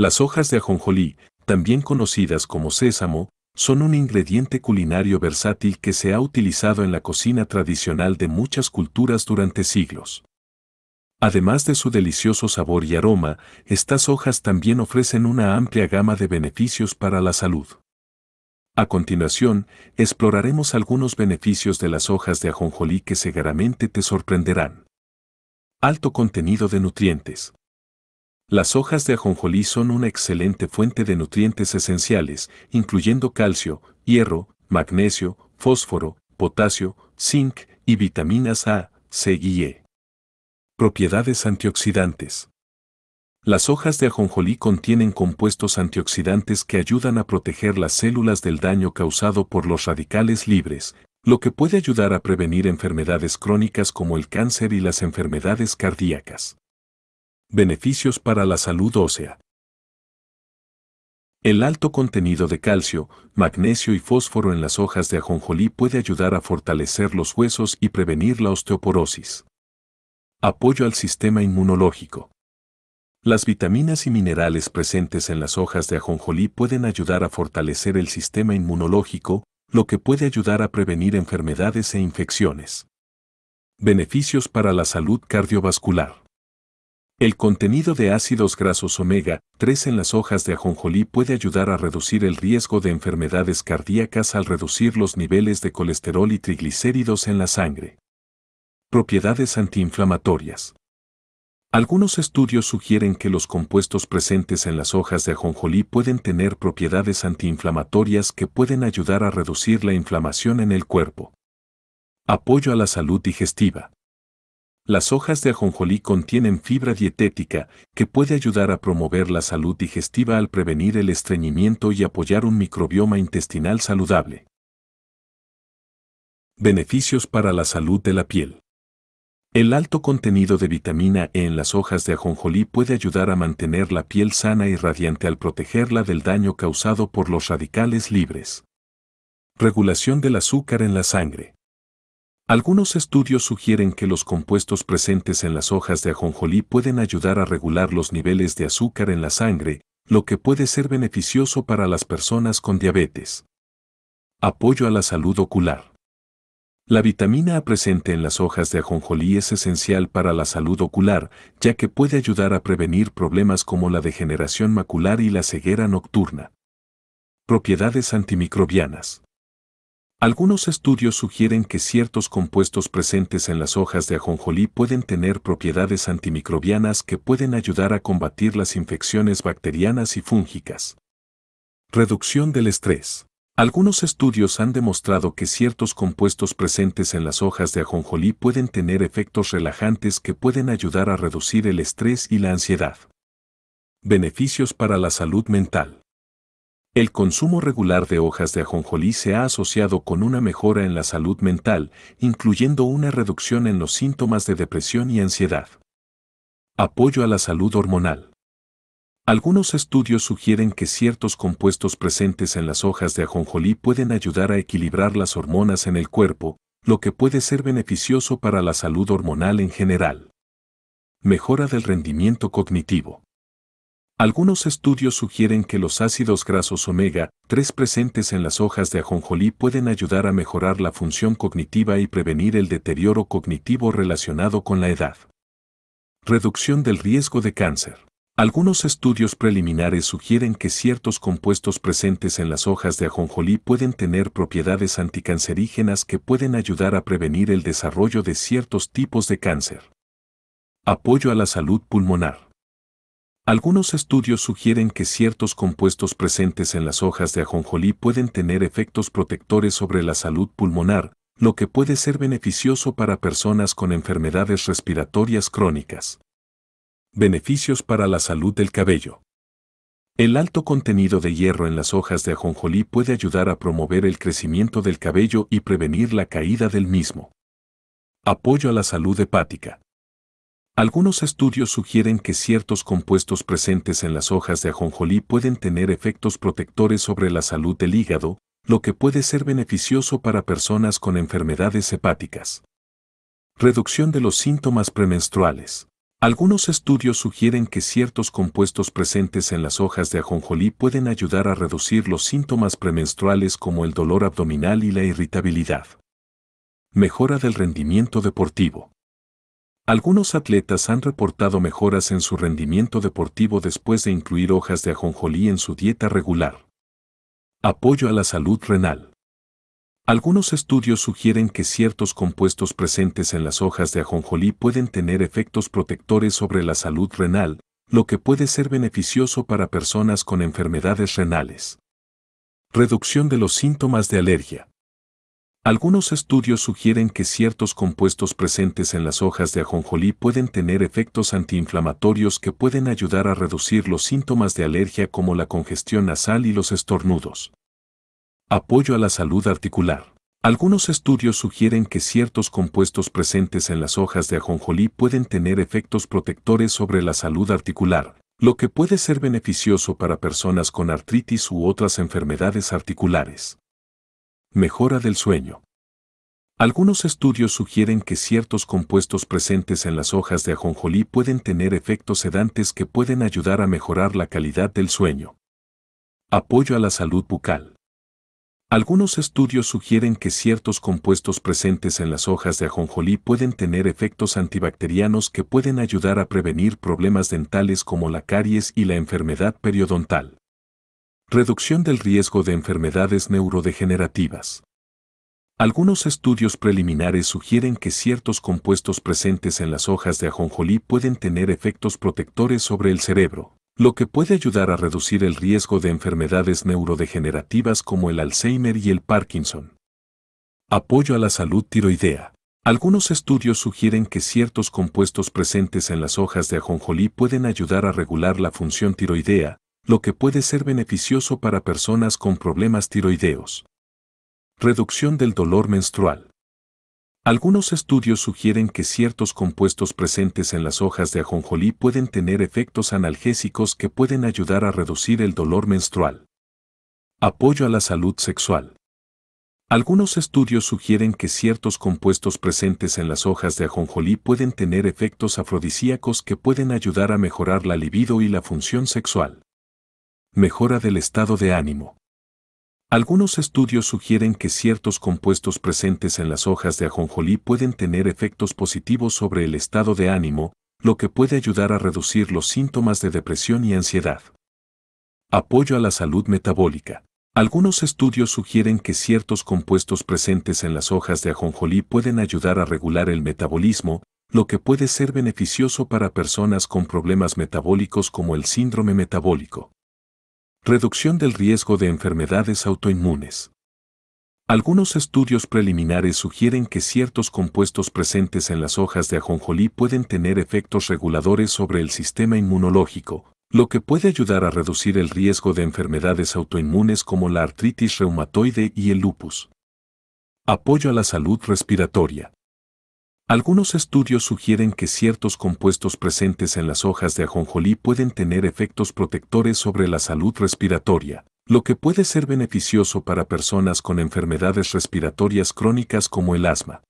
Las hojas de ajonjolí, también conocidas como sésamo, son un ingrediente culinario versátil que se ha utilizado en la cocina tradicional de muchas culturas durante siglos. Además de su delicioso sabor y aroma, estas hojas también ofrecen una amplia gama de beneficios para la salud. A continuación, exploraremos algunos beneficios de las hojas de ajonjolí que seguramente te sorprenderán. Alto contenido de nutrientes. Las hojas de ajonjolí son una excelente fuente de nutrientes esenciales, incluyendo calcio, hierro, magnesio, fósforo, potasio, zinc y vitaminas A, C y E. Propiedades antioxidantes. Las hojas de ajonjolí contienen compuestos antioxidantes que ayudan a proteger las células del daño causado por los radicales libres, lo que puede ayudar a prevenir enfermedades crónicas como el cáncer y las enfermedades cardíacas. Beneficios para la salud ósea. El alto contenido de calcio, magnesio y fósforo en las hojas de ajonjolí puede ayudar a fortalecer los huesos y prevenir la osteoporosis. Apoyo al sistema inmunológico. Las vitaminas y minerales presentes en las hojas de ajonjolí pueden ayudar a fortalecer el sistema inmunológico, lo que puede ayudar a prevenir enfermedades e infecciones. Beneficios para la salud cardiovascular. El contenido de ácidos grasos omega 3 en las hojas de ajonjolí puede ayudar a reducir el riesgo de enfermedades cardíacas al reducir los niveles de colesterol y triglicéridos en la sangre. Propiedades antiinflamatorias. Algunos estudios sugieren que los compuestos presentes en las hojas de ajonjolí pueden tener propiedades antiinflamatorias que pueden ayudar a reducir la inflamación en el cuerpo. Apoyo a la salud digestiva. Las hojas de ajonjolí contienen fibra dietética que puede ayudar a promover la salud digestiva al prevenir el estreñimiento y apoyar un microbioma intestinal saludable. Beneficios para la salud de la piel. El alto contenido de vitamina E en las hojas de ajonjolí puede ayudar a mantener la piel sana y radiante al protegerla del daño causado por los radicales libres. Regulación del azúcar en la sangre. Algunos estudios sugieren que los compuestos presentes en las hojas de ajonjolí pueden ayudar a regular los niveles de azúcar en la sangre, lo que puede ser beneficioso para las personas con diabetes. Apoyo a la salud ocular. La vitamina A presente en las hojas de ajonjolí es esencial para la salud ocular, ya que puede ayudar a prevenir problemas como la degeneración macular y la ceguera nocturna. Propiedades antimicrobianas. Algunos estudios sugieren que ciertos compuestos presentes en las hojas de ajonjolí pueden tener propiedades antimicrobianas que pueden ayudar a combatir las infecciones bacterianas y fúngicas. Reducción del estrés. Algunos estudios han demostrado que ciertos compuestos presentes en las hojas de ajonjolí pueden tener efectos relajantes que pueden ayudar a reducir el estrés y la ansiedad. Beneficios para la salud mental. El consumo regular de hojas de ajonjolí se ha asociado con una mejora en la salud mental, incluyendo una reducción en los síntomas de depresión y ansiedad. Apoyo a la salud hormonal. Algunos estudios sugieren que ciertos compuestos presentes en las hojas de ajonjolí pueden ayudar a equilibrar las hormonas en el cuerpo, lo que puede ser beneficioso para la salud hormonal en general. Mejora del rendimiento cognitivo. Algunos estudios sugieren que los ácidos grasos omega 3 presentes en las hojas de ajonjolí pueden ayudar a mejorar la función cognitiva y prevenir el deterioro cognitivo relacionado con la edad. Reducción del riesgo de cáncer. Algunos estudios preliminares sugieren que ciertos compuestos presentes en las hojas de ajonjolí pueden tener propiedades anticancerígenas que pueden ayudar a prevenir el desarrollo de ciertos tipos de cáncer. Apoyo a la salud pulmonar. Algunos estudios sugieren que ciertos compuestos presentes en las hojas de ajonjolí pueden tener efectos protectores sobre la salud pulmonar, lo que puede ser beneficioso para personas con enfermedades respiratorias crónicas. Beneficios para la salud del cabello. El alto contenido de hierro en las hojas de ajonjolí puede ayudar a promover el crecimiento del cabello y prevenir la caída del mismo. Apoyo a la salud hepática. Algunos estudios sugieren que ciertos compuestos presentes en las hojas de ajonjolí pueden tener efectos protectores sobre la salud del hígado, lo que puede ser beneficioso para personas con enfermedades hepáticas. Reducción de los síntomas premenstruales. Algunos estudios sugieren que ciertos compuestos presentes en las hojas de ajonjolí pueden ayudar a reducir los síntomas premenstruales como el dolor abdominal y la irritabilidad. Mejora del rendimiento deportivo. Algunos atletas han reportado mejoras en su rendimiento deportivo después de incluir hojas de ajonjolí en su dieta regular. Apoyo a la salud renal. Algunos estudios sugieren que ciertos compuestos presentes en las hojas de ajonjolí pueden tener efectos protectores sobre la salud renal, lo que puede ser beneficioso para personas con enfermedades renales. Reducción de los síntomas de alergia. Algunos estudios sugieren que ciertos compuestos presentes en las hojas de ajonjolí pueden tener efectos antiinflamatorios que pueden ayudar a reducir los síntomas de alergia como la congestión nasal y los estornudos. Apoyo a la salud articular. Algunos estudios sugieren que ciertos compuestos presentes en las hojas de ajonjolí pueden tener efectos protectores sobre la salud articular, lo que puede ser beneficioso para personas con artritis u otras enfermedades articulares. Mejora del sueño. Algunos estudios sugieren que ciertos compuestos presentes en las hojas de ajonjolí pueden tener efectos sedantes que pueden ayudar a mejorar la calidad del sueño. Apoyo a la salud bucal. Algunos estudios sugieren que ciertos compuestos presentes en las hojas de ajonjolí pueden tener efectos antibacterianos que pueden ayudar a prevenir problemas dentales como la caries y la enfermedad periodontal. Reducción del riesgo de enfermedades neurodegenerativas. Algunos estudios preliminares sugieren que ciertos compuestos presentes en las hojas de ajonjolí pueden tener efectos protectores sobre el cerebro, lo que puede ayudar a reducir el riesgo de enfermedades neurodegenerativas como el Alzheimer y el Parkinson. Apoyo a la salud tiroidea. Algunos estudios sugieren que ciertos compuestos presentes en las hojas de ajonjolí pueden ayudar a regular la función tiroidea, lo que puede ser beneficioso para personas con problemas tiroideos. Reducción del dolor menstrual. Algunos estudios sugieren que ciertos compuestos presentes en las hojas de ajonjolí pueden tener efectos analgésicos que pueden ayudar a reducir el dolor menstrual. Apoyo a la salud sexual. Algunos estudios sugieren que ciertos compuestos presentes en las hojas de ajonjolí pueden tener efectos afrodisíacos que pueden ayudar a mejorar la libido y la función sexual mejora del estado de ánimo. Algunos estudios sugieren que ciertos compuestos presentes en las hojas de ajonjolí pueden tener efectos positivos sobre el estado de ánimo, lo que puede ayudar a reducir los síntomas de depresión y ansiedad. Apoyo a la salud metabólica. Algunos estudios sugieren que ciertos compuestos presentes en las hojas de ajonjolí pueden ayudar a regular el metabolismo, lo que puede ser beneficioso para personas con problemas metabólicos como el síndrome metabólico. Reducción del riesgo de enfermedades autoinmunes. Algunos estudios preliminares sugieren que ciertos compuestos presentes en las hojas de ajonjolí pueden tener efectos reguladores sobre el sistema inmunológico, lo que puede ayudar a reducir el riesgo de enfermedades autoinmunes como la artritis reumatoide y el lupus. Apoyo a la salud respiratoria. Algunos estudios sugieren que ciertos compuestos presentes en las hojas de ajonjolí pueden tener efectos protectores sobre la salud respiratoria, lo que puede ser beneficioso para personas con enfermedades respiratorias crónicas como el asma.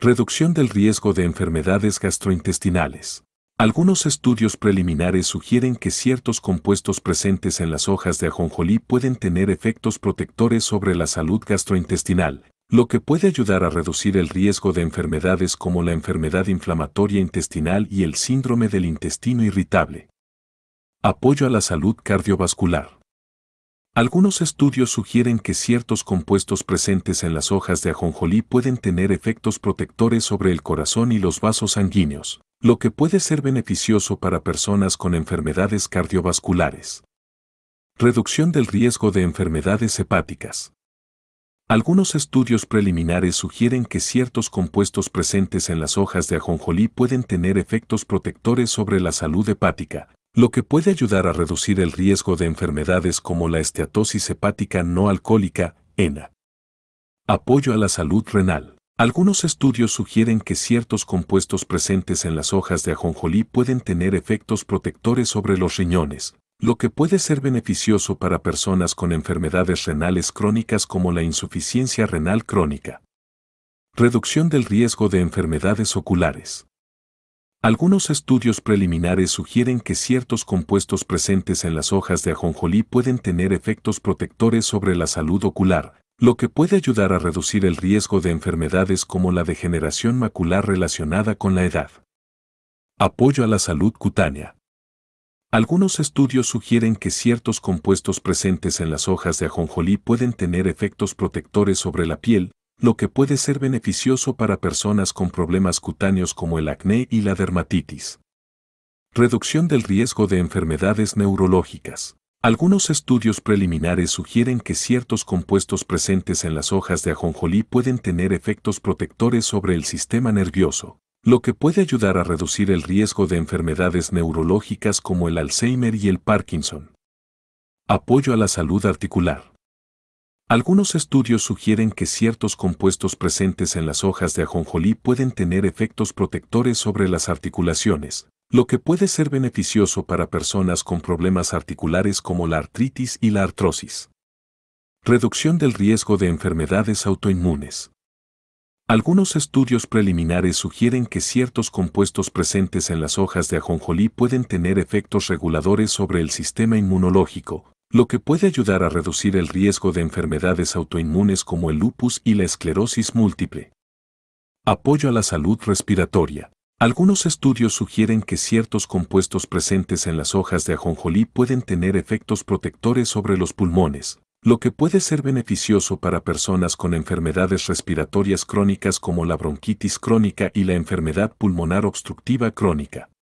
Reducción del riesgo de enfermedades gastrointestinales. Algunos estudios preliminares sugieren que ciertos compuestos presentes en las hojas de ajonjolí pueden tener efectos protectores sobre la salud gastrointestinal, lo que puede ayudar a reducir el riesgo de enfermedades como la enfermedad inflamatoria intestinal y el síndrome del intestino irritable. Apoyo a la salud cardiovascular. Algunos estudios sugieren que ciertos compuestos presentes en las hojas de ajonjolí pueden tener efectos protectores sobre el corazón y los vasos sanguíneos, lo que puede ser beneficioso para personas con enfermedades cardiovasculares. Reducción del riesgo de enfermedades hepáticas. Algunos estudios preliminares sugieren que ciertos compuestos presentes en las hojas de ajonjolí pueden tener efectos protectores sobre la salud hepática, lo que puede ayudar a reducir el riesgo de enfermedades como la esteatosis hepática no alcohólica, ENA. Apoyo a la salud renal. Algunos estudios sugieren que ciertos compuestos presentes en las hojas de ajonjolí pueden tener efectos protectores sobre los riñones, lo que puede ser beneficioso para personas con enfermedades renales crónicas como la insuficiencia renal crónica. Reducción del riesgo de enfermedades oculares. Algunos estudios preliminares sugieren que ciertos compuestos presentes en las hojas de ajonjolí pueden tener efectos protectores sobre la salud ocular, lo que puede ayudar a reducir el riesgo de enfermedades como la degeneración macular relacionada con la edad. Apoyo a la salud cutánea. Algunos estudios sugieren que ciertos compuestos presentes en las hojas de ajonjolí pueden tener efectos protectores sobre la piel, lo que puede ser beneficioso para personas con problemas cutáneos como el acné y la dermatitis. Reducción del riesgo de enfermedades neurológicas. Algunos estudios preliminares sugieren que ciertos compuestos presentes en las hojas de ajonjolí pueden tener efectos protectores sobre el sistema nervioso lo que puede ayudar a reducir el riesgo de enfermedades neurológicas como el Alzheimer y el Parkinson. Apoyo a la salud articular. Algunos estudios sugieren que ciertos compuestos presentes en las hojas de ajonjolí pueden tener efectos protectores sobre las articulaciones, lo que puede ser beneficioso para personas con problemas articulares como la artritis y la artrosis. Reducción del riesgo de enfermedades autoinmunes. Algunos estudios preliminares sugieren que ciertos compuestos presentes en las hojas de ajonjolí pueden tener efectos reguladores sobre el sistema inmunológico, lo que puede ayudar a reducir el riesgo de enfermedades autoinmunes como el lupus y la esclerosis múltiple. Apoyo a la salud respiratoria. Algunos estudios sugieren que ciertos compuestos presentes en las hojas de ajonjolí pueden tener efectos protectores sobre los pulmones, lo que puede ser beneficioso para personas con enfermedades respiratorias crónicas como la bronquitis crónica y la enfermedad pulmonar obstructiva crónica.